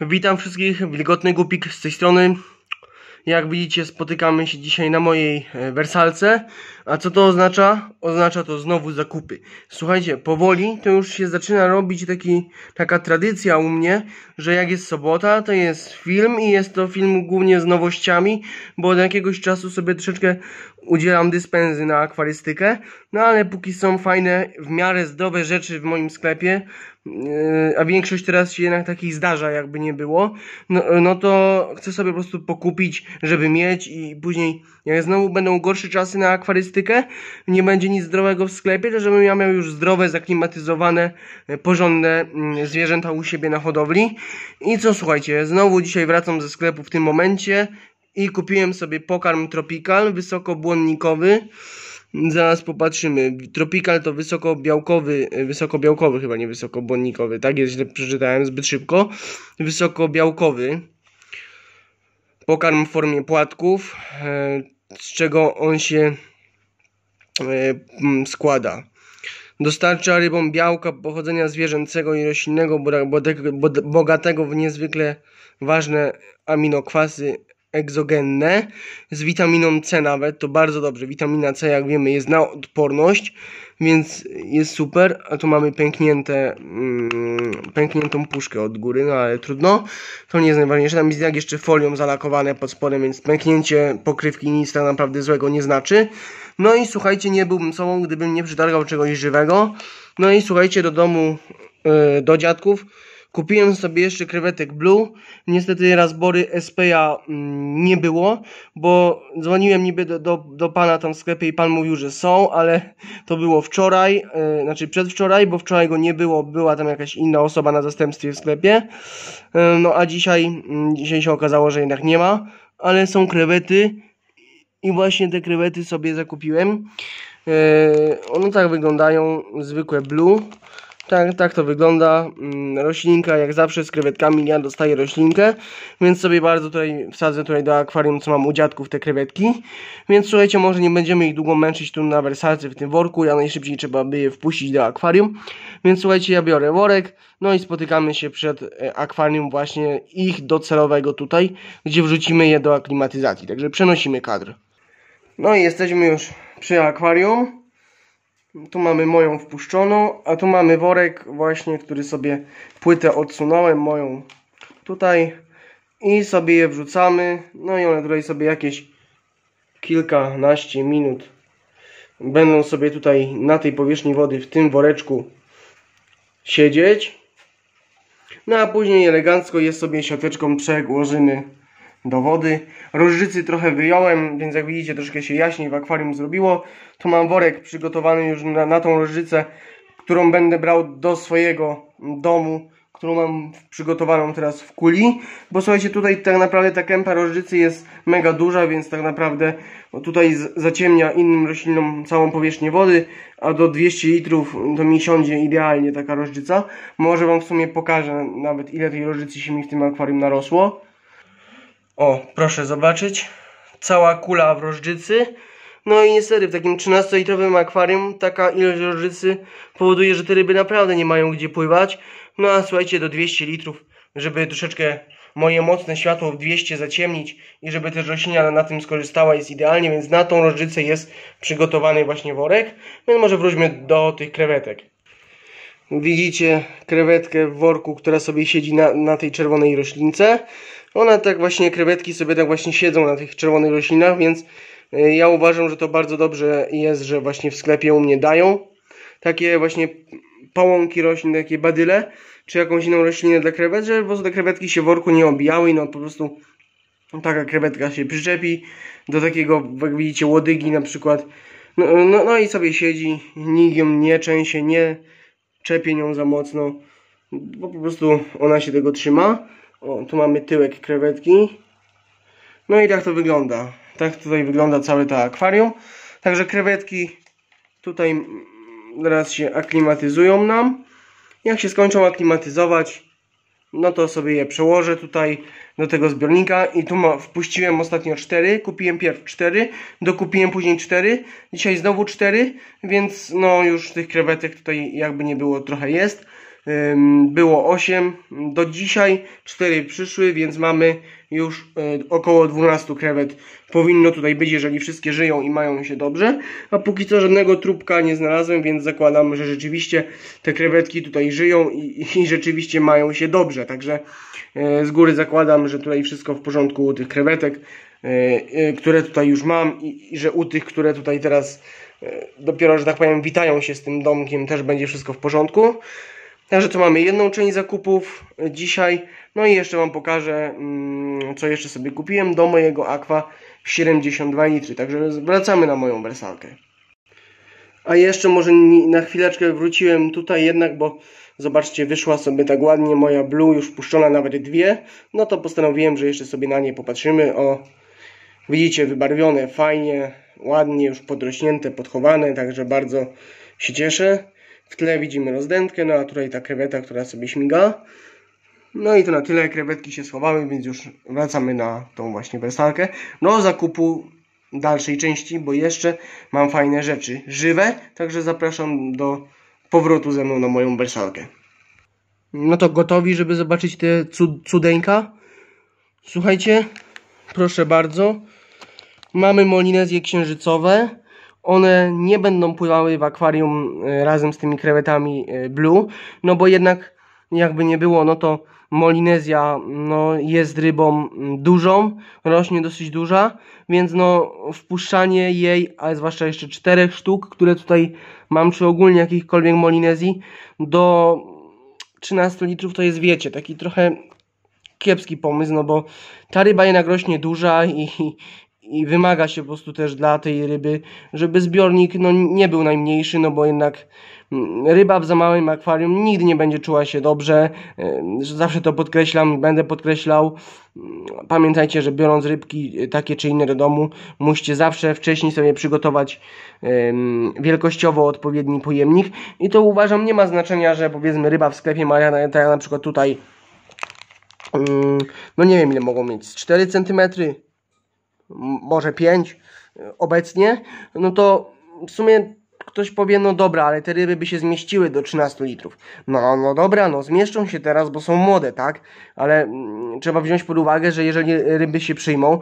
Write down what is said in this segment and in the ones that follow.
Witam wszystkich, Wilgotny Gupik z tej strony. Jak widzicie spotykamy się dzisiaj na mojej e, wersalce. A co to oznacza? Oznacza to znowu zakupy. Słuchajcie, powoli to już się zaczyna robić taki, taka tradycja u mnie, że jak jest sobota to jest film i jest to film głównie z nowościami, bo od jakiegoś czasu sobie troszeczkę udzielam dyspensy na akwarystykę. No ale póki są fajne, w miarę zdrowe rzeczy w moim sklepie, Yy, a większość teraz się jednak takich zdarza, jakby nie było, no, yy, no to chcę sobie po prostu pokupić, żeby mieć i później, jak znowu będą gorsze czasy na akwarystykę, nie będzie nic zdrowego w sklepie, to żebym ja miał już zdrowe, zaklimatyzowane, yy, porządne mm, zwierzęta u siebie na hodowli. I co, słuchajcie, znowu dzisiaj wracam ze sklepu w tym momencie i kupiłem sobie pokarm Tropical wysokobłonnikowy. Zaraz popatrzymy. Tropical to wysokobiałkowy, e, wysokobiałkowy chyba nie wysokobłonnikowy, tak? Jest przeczytałem zbyt szybko. Wysokobiałkowy. Pokarm w formie płatków, e, z czego on się e, składa. Dostarcza rybom białka pochodzenia zwierzęcego i roślinnego, bogatego w niezwykle ważne aminokwasy egzogenne z witaminą C nawet, to bardzo dobrze. Witamina C, jak wiemy, jest na odporność, więc jest super. A tu mamy pęknięte, mm, pękniętą puszkę od góry, no ale trudno. To nie jest najważniejsze. Tam jest jak jeszcze folią zalakowane pod spodem, więc pęknięcie pokrywki nic tak naprawdę złego nie znaczy. No i słuchajcie, nie byłbym sobą, gdybym nie przytargał czegoś żywego. No i słuchajcie, do domu, yy, do dziadków Kupiłem sobie jeszcze krewetek Blue. Niestety razbory SPA mm, nie było, bo dzwoniłem niby do, do, do, pana tam w sklepie i pan mówił, że są, ale to było wczoraj, yy, znaczy przedwczoraj, bo wczoraj go nie było, była tam jakaś inna osoba na zastępstwie w sklepie. Yy, no a dzisiaj, yy, dzisiaj się okazało, że jednak nie ma, ale są krewety i właśnie te krewety sobie zakupiłem. Yy, one tak wyglądają, zwykłe Blue. Tak, tak to wygląda. Mm, roślinka, jak zawsze z krewetkami, ja dostaję roślinkę, więc sobie bardzo tutaj wsadzę tutaj do akwarium, co mam u dziadków, te krewetki. Więc słuchajcie, może nie będziemy ich długo męczyć tu na wersalce w tym worku, ja najszybciej trzeba by je wpuścić do akwarium. Więc słuchajcie, ja biorę worek, no i spotykamy się przed e, akwarium właśnie ich docelowego tutaj, gdzie wrzucimy je do aklimatyzacji. Także przenosimy kadr. No i jesteśmy już przy akwarium. Tu mamy moją wpuszczoną, a tu mamy worek właśnie, który sobie płytę odsunąłem, moją tutaj. I sobie je wrzucamy. No i one tutaj sobie jakieś kilkanaście minut będą sobie tutaj na tej powierzchni wody, w tym woreczku siedzieć. No a później elegancko je sobie siateczką przełożymy do wody. Różdżycy trochę wyjąłem, więc jak widzicie troszkę się jaśniej w akwarium zrobiło. Tu mam worek przygotowany już na, na tą różdżycę, którą będę brał do swojego domu, którą mam przygotowaną teraz w kuli. Bo słuchajcie, tutaj tak naprawdę ta kępa rożdżycy jest mega duża, więc tak naprawdę tutaj zaciemnia innym roślinom całą powierzchnię wody, a do 200 litrów to mi siądzie idealnie taka rożdżyca. Może Wam w sumie pokażę nawet ile tej rożdżycy się mi w tym akwarium narosło. O, proszę zobaczyć. Cała kula w rożdżycy. No i niestety w takim 13-litrowym akwarium taka ilość rożdżycy powoduje, że te ryby naprawdę nie mają gdzie pływać. No a słuchajcie, do 200 litrów, żeby troszeczkę moje mocne światło w 200 zaciemnić i żeby też roślina na tym skorzystała jest idealnie, więc na tą rożdżycę jest przygotowany właśnie worek. Więc może wróćmy do tych krewetek. Widzicie krewetkę w worku, która sobie siedzi na, na tej czerwonej roślince. Ona tak właśnie, krewetki sobie tak właśnie siedzą na tych czerwonych roślinach, więc e, ja uważam, że to bardzo dobrze jest, że właśnie w sklepie u mnie dają takie właśnie pałąki roślin, takie badyle, czy jakąś inną roślinę dla krewet, żeby po prostu te krewetki się w worku nie obijały, no po prostu taka krewetka się przyczepi do takiego, jak widzicie, łodygi na przykład, no, no, no i sobie siedzi, nikt ją nie częsie, nie czepię ją za mocno, bo po prostu ona się tego trzyma. O, tu mamy tyłek krewetki. No i tak to wygląda. Tak tutaj wygląda całe to akwarium. Także krewetki tutaj teraz się aklimatyzują nam. Jak się skończą aklimatyzować, no to sobie je przełożę tutaj do tego zbiornika i tu ma, wpuściłem ostatnio 4, kupiłem pierw 4, dokupiłem później 4, dzisiaj znowu 4, więc no już tych krewetek tutaj jakby nie było trochę jest było 8 do dzisiaj, 4 przyszły, więc mamy już e, około 12 krewet powinno tutaj być, jeżeli wszystkie żyją i mają się dobrze, a póki co żadnego trupka nie znalazłem, więc zakładam, że rzeczywiście te krewetki tutaj żyją i, i rzeczywiście mają się dobrze, także e, z góry zakładam, że tutaj wszystko w porządku u tych krewetek, e, które tutaj już mam i, i że u tych, które tutaj teraz dopiero, że tak powiem, witają się z tym domkiem, też będzie wszystko w porządku. Także tu mamy jedną część zakupów e, dzisiaj. No i jeszcze Wam pokażę, mm, co jeszcze sobie kupiłem do mojego Aqua 72 litry. Także wracamy na moją wersalkę. A jeszcze może na chwileczkę wróciłem tutaj jednak, bo zobaczcie, wyszła sobie tak ładnie moja Blue, już wpuszczona nawet dwie. No to postanowiłem, że jeszcze sobie na nie popatrzymy. O, widzicie, wybarwione fajnie, ładnie, już podrośnięte, podchowane, także bardzo się cieszę. W tle widzimy rozdętkę, no a tutaj ta kreweta, która sobie śmiga. No i to na tyle, krewetki się schowały, więc już wracamy na tą właśnie wersalkę. No zakupu dalszej części, bo jeszcze mam fajne rzeczy żywe, także zapraszam do powrotu ze mną na moją wersalkę. No to gotowi, żeby zobaczyć te cud cudeńka? Słuchajcie, proszę bardzo. Mamy molinezje księżycowe one nie będą pływały w akwarium e, razem z tymi krewetami e, blue, no bo jednak jakby nie było, no to Molinezja no, jest rybą mm, dużą, rośnie dosyć duża, więc no wpuszczanie jej, a zwłaszcza jeszcze czterech sztuk, które tutaj mam, czy ogólnie jakichkolwiek Molinezji, do 13 litrów to jest, wiecie, taki trochę kiepski pomysł, no bo ta ryba jednak rośnie duża i, i wymaga się po prostu też dla tej ryby, żeby zbiornik no, nie był najmniejszy, no bo jednak mm, ryba w za małym akwarium nigdy nie będzie czuła się dobrze. Y, zawsze to podkreślam, i będę podkreślał. Mm, pamiętajcie, że biorąc rybki y, takie czy inne do domu, musicie zawsze wcześniej sobie przygotować wielkościowo odpowiedni pojemnik. I to uważam nie ma znaczenia, że powiedzmy ryba w sklepie ma, ja na przykład tutaj mm, no nie wiem ile mogą mieć, 4 centymetry może 5 e, obecnie, no to w sumie ktoś powie, no dobra, ale te ryby by się zmieściły do 13 litrów. No, no dobra, no zmieszczą się teraz, bo są młode, tak? Ale mm, trzeba wziąć pod uwagę, że jeżeli ryby się przyjmą,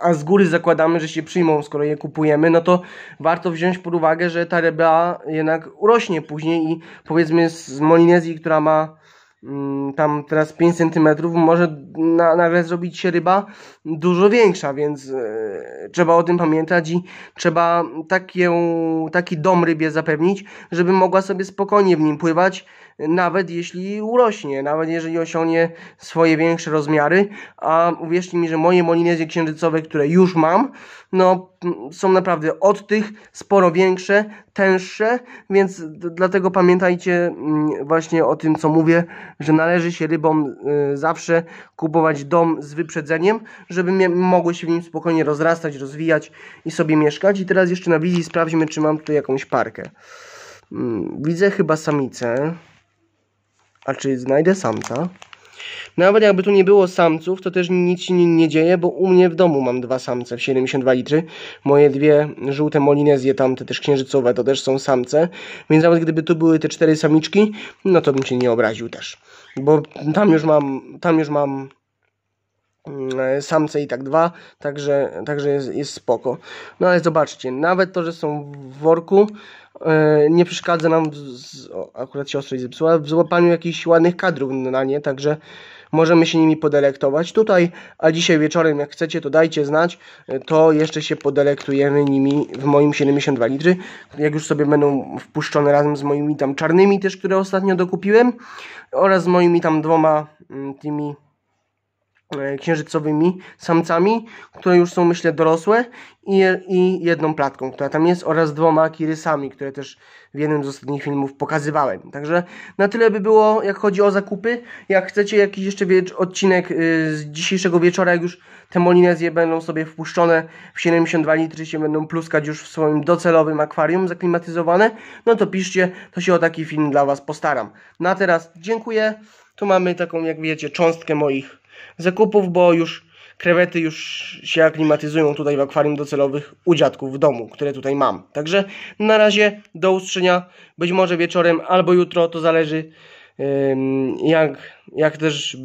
a z góry zakładamy, że się przyjmą, skoro je kupujemy, no to warto wziąć pod uwagę, że ta ryba jednak urośnie później i powiedzmy z Molinezji, która ma Mm, tam teraz 5 cm może na, nagle zrobić się ryba dużo większa, więc e, trzeba o tym pamiętać i trzeba takie, taki dom rybie zapewnić, żeby mogła sobie spokojnie w nim pływać nawet jeśli urośnie, nawet jeżeli osiągnie swoje większe rozmiary, a uwierzcie mi, że moje molinezje księżycowe, które już mam, no są naprawdę od tych sporo większe, tęższe, więc dlatego pamiętajcie mm, właśnie o tym, co mówię, że należy się rybom y, zawsze kupować dom z wyprzedzeniem, żeby mogły się w nim spokojnie rozrastać, rozwijać i sobie mieszkać. I teraz jeszcze na wizji sprawdźmy, czy mam tu jakąś parkę. Mm, widzę chyba samicę. A czy znajdę samca? Nawet jakby tu nie było samców, to też nic się nie dzieje, bo u mnie w domu mam dwa samce w 72 litry. Moje dwie żółte molinezje tamte, też księżycowe, to też są samce. Więc nawet gdyby tu były te cztery samiczki, no to bym się nie obraził też. Bo tam już mam, tam już mam Mm, e, samce i tak dwa, także, także jest, jest spoko. No ale zobaczcie, nawet to, że są w worku, e, nie przeszkadza nam, z, akurat się ostrość zepsuła, w złapaniu jakichś ładnych kadrów na nie, także możemy się nimi podelektować tutaj, a dzisiaj wieczorem jak chcecie to dajcie znać, e, to jeszcze się podelektujemy nimi w moim 72 litry, jak już sobie będą wpuszczone razem z moimi tam czarnymi też, które ostatnio dokupiłem oraz z moimi tam dwoma mm, tymi E, księżycowymi samcami, które już są myślę dorosłe i, i jedną platką, która tam jest oraz dwoma kirysami, które też w jednym z ostatnich filmów pokazywałem. Także na tyle by było, jak chodzi o zakupy. Jak chcecie jakiś jeszcze odcinek y, z dzisiejszego wieczora, jak już te molinezje będą sobie wpuszczone w 72 litry, się będą pluskać już w swoim docelowym akwarium zaklimatyzowane, no to piszcie, to się o taki film dla Was postaram. Na teraz dziękuję. Tu mamy taką, jak wiecie, cząstkę moich zakupów, bo już krewety już się aklimatyzują tutaj w akwarium docelowych u dziadków w domu, które tutaj mam. Także na razie do ustrzenia, być może wieczorem albo jutro, to zależy jak, jak też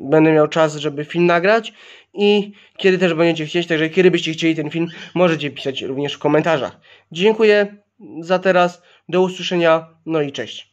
będę miał czas, żeby film nagrać i kiedy też będziecie chcieć, także kiedy byście chcieli ten film, możecie pisać również w komentarzach. Dziękuję za teraz, do usłyszenia, no i cześć.